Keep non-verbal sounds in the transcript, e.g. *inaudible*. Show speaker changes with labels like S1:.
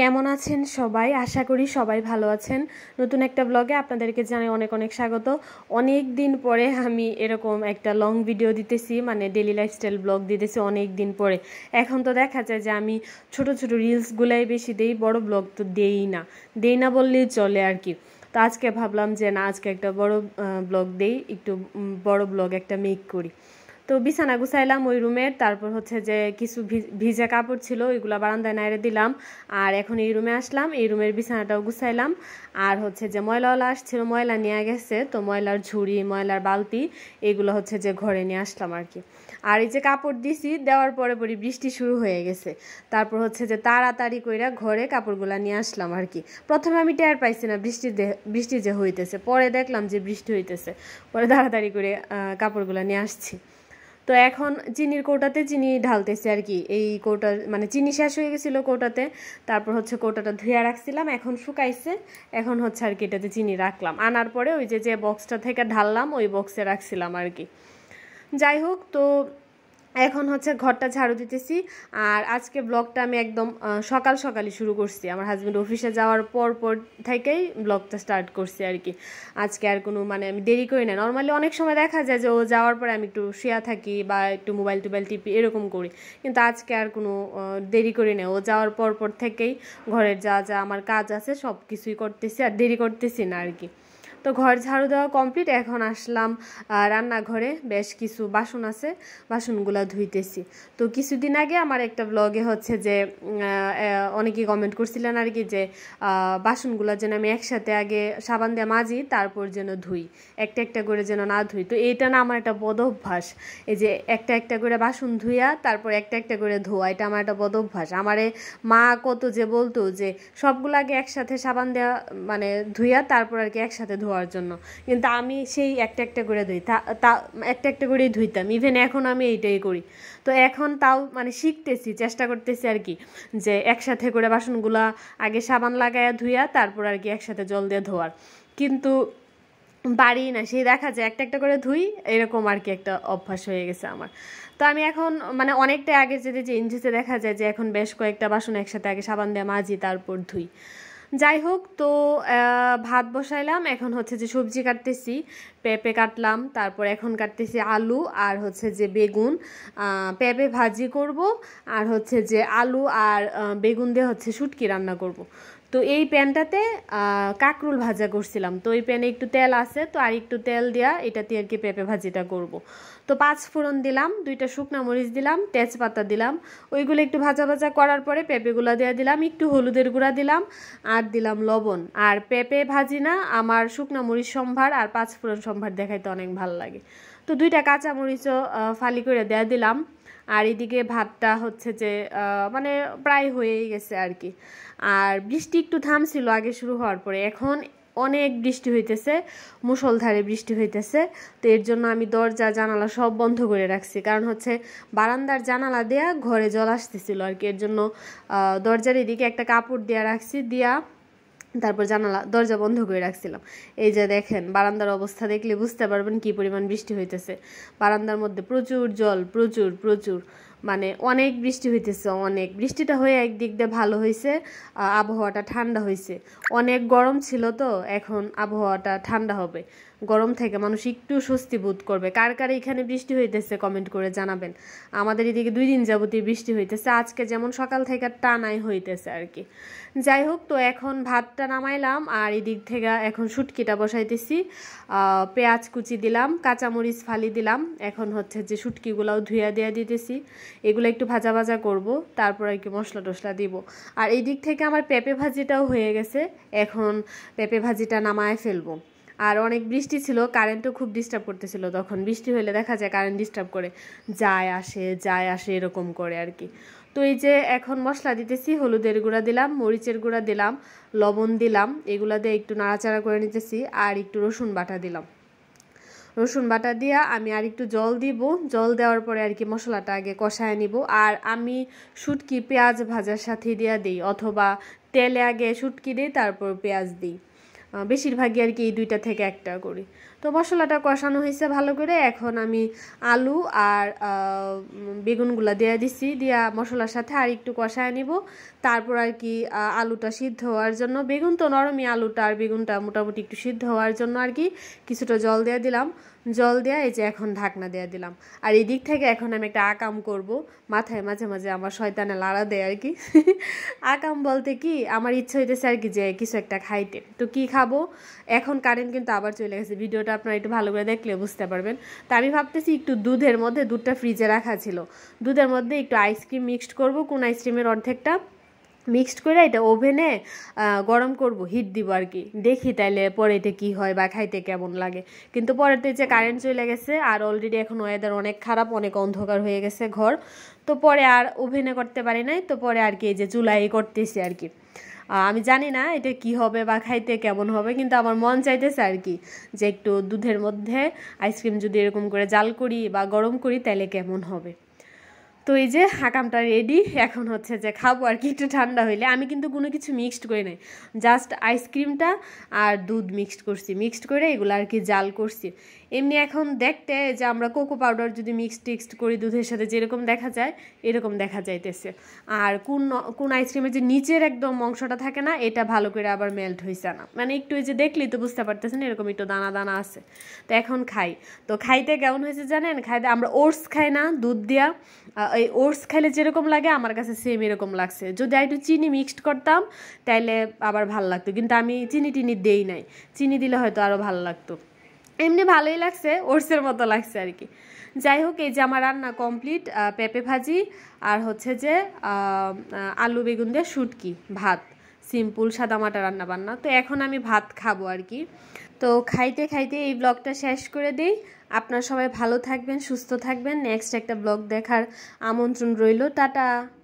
S1: কেমন আছেন সবাই আশা করি সবাই ভালো আছেন নতুন একটা ব্লগে আপনাদেরকে জানাই অনেক অনেক স্বাগত অনেক দিন পরে আমি এরকম একটা লং ভিডিও দিতেছি মানে ডেলি লাইফস্টাইল ব্লগ দিতেছি অনেক দিন পরে এখন তো দেখা যায় যে আমি ছোট ছোট রিলসগুলাই বেশি দেই বড় ব্লগ তো দেই না দেই না বললেই চলে আর কি তো আজকে ভাবলাম যে না আজকে একটা বড় ব্লগ দেই একটু বড় ব্লগ একটা মেক করি তো বিছানা গুছাইলাম ওই রুমের তারপর হচ্ছে যে কিছু ভিজা কাপড় ছিল ওইগুলো বারান্দায় নাইরে দিলাম আর এখন এই রুমে আসলাম এই রুমের বিছানাটাও গুছাইলাম আর হচ্ছে যে ময়লাওয়ালা আসছিল ময়লা নিয়ে গেছে তো ময়লার ঝুড়ি ময়লার বালতি এগুলো হচ্ছে যে ঘরে নিয়ে আসলাম আর কি আর এই যে কাপড় দিছি দেওয়ার পরে পরে বৃষ্টি শুরু হয়ে গেছে তারপর হচ্ছে যে তাড়াতাড়ি কইরা ঘরে কাপড়গুলা নিয়ে আসলাম আর কি প্রথমে আমি টের পাইছি না বৃষ্টি বৃষ্টি যে হইতেছে পরে দেখলাম যে বৃষ্টি হইতেছে পরে তাড়াতাড়ি করে কাপড়গুলা নিয়ে আসছি তো এখন চিনির কৌটাতে চিনি ঢালতেছি আর কি এই কৌটা মানে চিনি শেষ হয়ে গেছিলো কৌটাতে তারপর হচ্ছে কৌটাটা ধুয়ে রাখছিলাম এখন শুকাইছে এখন হচ্ছে আর কি এটাতে চিনি রাখলাম আনার পরে ওই যে যে বক্সটা থেকে ঢাললাম ওই বক্সে রাখছিলাম আর কি যাই হোক তো এখন হচ্ছে ঘরটা ঝাড়ু দিতেছি আর আজকে ব্লগটা আমি একদম সকাল সকালই শুরু করছি আমার হাজব্যান্ড অফিসে যাওয়ার পর পর থেকেই ব্লগটা স্টার্ট করছি আর কি আজকে আর কোনো মানে আমি দেরি করি না নর্মালি অনেক সময় দেখা যায় যে ও যাওয়ার পরে আমি একটু শুয়া থাকি বা একটু মোবাইল টোবাইল টিপি এরকম করি কিন্তু আজকে আর কোনো দেরি করি না ও যাওয়ার পর পর থেকেই ঘরের যা যা আমার কাজ আছে সব কিছুই করতেছি আর দেরি করতেছি না আর কি তো ঘর ঝাড়ু দেওয়া কমপ্লিট এখন আসলাম রান্নাঘরে বেশ কিছু বাসন আছে বাসনগুলো ধুইতেছি তো কিছুদিন আগে আমার একটা ব্লগে হচ্ছে যে অনেকে কমেন্ট করছিলেন আর কি যে বাসনগুলো যেন আমি একসাথে আগে সাবান দিয়ে মাজি তারপর যেন ধুই একটা একটা করে যেন না ধুই তো এটা না আমার একটা বদ অভ্যাস এই যে একটা একটা করে বাসন ধুইয়া তারপর একটা একটা করে ধোয়া এটা আমার একটা বদ অভ্যাস আমারে মা কত যে বলতো যে সবগুলো আগে একসাথে সাবান দেওয়া মানে ধুইয়া তারপর আর কি একসাথে ধোয়া হওয়ার জন্য কিন্তু আমি সেই একটা একটা করে ধুই তা একটা একটা করেই ধুইতাম ইভেন এখন আমি এইটাই করি তো এখন তাও মানে শিখতেছি চেষ্টা করতেছি আর কি যে একসাথে করে বাসনগুলা আগে সাবান লাগাইয়া ধুইয়া তারপর আর কি একসাথে জল দিয়ে ধোয়ার কিন্তু পারি না সেই দেখা যায় একটা একটা করে ধুই এরকম আর কি একটা অভ্যাস হয়ে গেছে আমার তো আমি এখন মানে অনেকটা আগে যেতে যে ইঞ্জিতে দেখা যায় যে এখন বেশ কয়েকটা বাসন একসাথে আগে সাবান দিয়ে মাজি তারপর ধুই যাই হোক তো ভাত বসাইলাম এখন হচ্ছে যে সবজি কাটতেছি পেঁপে কাটলাম তারপর এখন কাটতেছি আলু আর হচ্ছে যে বেগুন পেঁপে ভাজি করব আর হচ্ছে যে আলু আর বেগুন দিয়ে হচ্ছে শুটকি রান্না করব। তো এই প্যানটাতে কাকরুল ভাজা করছিলাম তো এই প্যানে একটু তেল আছে তো আর একটু তেল দেওয়া এটাতে আর কি পেঁপে ভাজিটা করব। তো পাঁচ ফোড়ন দিলাম দুইটা শুকনা মরিচ দিলাম তেজপাতা দিলাম ওইগুলো একটু ভাজা ভাজা করার পরে পেঁপেগুলো দেওয়া দিলাম একটু হলুদের গুঁড়া দিলাম আর দিলাম লবণ আর পেঁপে ভাজি না আমার শুকনা মরিচ সম্ভার আর পাঁচ ফোড়ন সম্ভার দেখাইতে অনেক ভাল লাগে তো দুইটা কাঁচামরিচও ফালি করে দেওয়া দিলাম আর এদিকে ভাতটা হচ্ছে যে মানে প্রায় হয়েই গেছে আর কি আর বৃষ্টি একটু থামছিল আগে শুরু হওয়ার পরে এখন অনেক বৃষ্টি হইতেছে মুসলধারে বৃষ্টি হইতেছে তো এর জন্য আমি দরজা জানালা সব বন্ধ করে রাখছি কারণ হচ্ছে বারান্দার জানালা দেয়া ঘরে জল আসতেছিল আর কি এর জন্য দরজার এদিকে একটা কাপড় দেয়া রাখছি দিয়া তারপর জানালা দরজা বন্ধ করে রাখছিলাম এই যে দেখেন বারান্দার অবস্থা দেখলে বুঝতে পারবেন কি পরিমাণ বৃষ্টি হইতেছে বারান্দার মধ্যে প্রচুর জল প্রচুর প্রচুর মানে অনেক বৃষ্টি হইতেছে অনেক বৃষ্টিটা হয়ে একদিক দিয়ে ভালো হয়েছে আবহাওয়াটা ঠান্ডা হয়েছে অনেক গরম ছিল তো এখন আবহাওয়াটা ঠান্ডা হবে গরম থেকে মানুষ একটু স্বস্তি বোধ করবে কার কার এখানে বৃষ্টি হইতেছে কমেন্ট করে জানাবেন আমাদের এদিকে দুই দিন যাবতীয় বৃষ্টি হইতেছে আজকে যেমন সকাল থেকে টানাই হইতেছে আর কি যাই হোক তো এখন ভাতটা নামাইলাম আর এদিক থেকে এখন শুটকিটা বসাইতেছি পেঁয়াজ কুচি দিলাম কাঁচামরিচ ফালি দিলাম এখন হচ্ছে যে শুটকিগুলাও ধুইয়া দেয়া দিতেছি এগুলো একটু ভাজা ভাজা করব তারপর আর কি মশলা টশলা দিব আর এই দিক থেকে আমার পেঁপে ভাজিটাও হয়ে গেছে এখন পেঁপে ভাজিটা নামায় ফেলবো আর অনেক বৃষ্টি ছিল কারেন্টও খুব ডিস্টার্ব করতেছিল তখন বৃষ্টি হলে দেখা যায় কারেন্ট ডিস্টার্ব করে যায় আসে যায় আসে এরকম করে আর কি তো এই যে এখন মশলা দিতেছি হলুদের গুঁড়া দিলাম মরিচের গুঁড়া দিলাম লবণ দিলাম এগুলা দিয়ে একটু নাড়াচাড়া করে নিতেছি আর একটু রসুন বাটা দিলাম রসুন বাটা দিয়া আমি আর একটু জল দিব জল দেওয়ার পরে আর কি মশলাটা আগে কষায় নিব আর আমি শুটকি পেঁয়াজ ভাজার সাথে দিয়া দিই অথবা তেলে আগে শুটকি দিই তারপর পেঁয়াজ দিই বেশিরভাগই আর কি এই দুইটা থেকে একটা করি তো মশলাটা কষানো হয়েছে ভালো করে এখন আমি আলু আর বেগুনগুলো দেওয়া দিছি দিয়া মশলার সাথে আর একটু কষায় নিব তারপর আর কি আলুটা সিদ্ধ হওয়ার জন্য বেগুন তো নরমই আলুটা আর বেগুনটা মোটামুটি একটু সিদ্ধ হওয়ার জন্য আর কি কিছুটা জল দেওয়া দিলাম জল দেয়া এই যে এখন ঢাকনা দেয়া দিলাম আর এই দিক থেকে এখন আমি একটা আকাম করব মাথায় মাঝে মাঝে আমার শয়তানে লাড়া দেয় আর কি *laughs* আকাম বলতে কি আমার ইচ্ছা হইতেছে আর কি যে কিছু একটা খাইতে তো কি খাবো এখন কারেন্ট কিন্তু আবার চলে গেছে ভিডিওটা আপনারা একটু ভালো করে দেখলে বুঝতে পারবেন তা আমি ভাবতেছি একটু দুধের মধ্যে দুধটা ফ্রিজে রাখা ছিল দুধের মধ্যে একটু আইসক্রিম মিক্সড করব কোন আইসক্রিমের অর্ধেকটা মিক্সড করে এটা ওভেনে গরম করব হিট দিব আর কি দেখি তাইলে পরে এটা কী হয় বা খাইতে কেমন লাগে কিন্তু পরেতে যে কারেন্ট চলে গেছে আর অলরেডি এখন ওয়েদার অনেক খারাপ অনেক অন্ধকার হয়ে গেছে ঘর তো পরে আর ওভেনে করতে পারি নাই তো পরে আর কি এই যে চুলাই করতেছি আর কি আমি জানি না এটা কি হবে বা খাইতে কেমন হবে কিন্তু আমার মন চাইতেছে আর কি যে একটু দুধের মধ্যে আইসক্রিম যদি এরকম করে জাল করি বা গরম করি তাহলে কেমন হবে তো এই যে হাকামটা রেডি এখন হচ্ছে যে খাবো আর কি একটু ঠান্ডা হইলে আমি কিন্তু কোনো কিছু মিক্সড করি নাই জাস্ট আইসক্রিমটা আর দুধ মিক্সড করছি মিক্সড করে এগুলো আর কি জাল করছি এমনি এখন দেখতে যে আমরা কোকো পাউডার যদি মিক্স টিক্সড করি দুধের সাথে যেরকম দেখা যায় এরকম দেখা যাইতেছে আর কোন কোন আইসক্রিমের যে নিচের একদম অংশটা থাকে না এটা ভালো করে আবার মেল্ট হয়েছে না মানে একটু যে দেখলি তো বুঝতে পারতেছেন এরকম একটু দানা দানা আছে তো এখন খাই তো খাইতে কেমন হয়েছে জানেন খাইতে আমরা ওটস খাই না দুধ দিয়া এই ওটস খাইলে যেরকম লাগে আমার কাছে সেম এরকম লাগছে যদি একটু চিনি মিক্সড করতাম তাইলে আবার ভাল লাগতো কিন্তু আমি চিনি টিনি দেই নাই চিনি দিলে হয়তো আরও ভাল লাগতো এমনি ভালোই লাগছে ওরসের মতো লাগছে আর কি যাই হোক এই যে আমার রান্না কমপ্লিট পেঁপে ভাজি আর হচ্ছে যে আলু বেগুন দিয়ে শুটকি ভাত সিম্পল সাদামাটা রান্না বান্না তো এখন আমি ভাত খাবো আর কি তো খাইতে খাইতে এই ব্লগটা শেষ করে দিই আপনার সবাই ভালো থাকবেন সুস্থ থাকবেন নেক্সট একটা ব্লগ দেখার আমন্ত্রণ রইল টাটা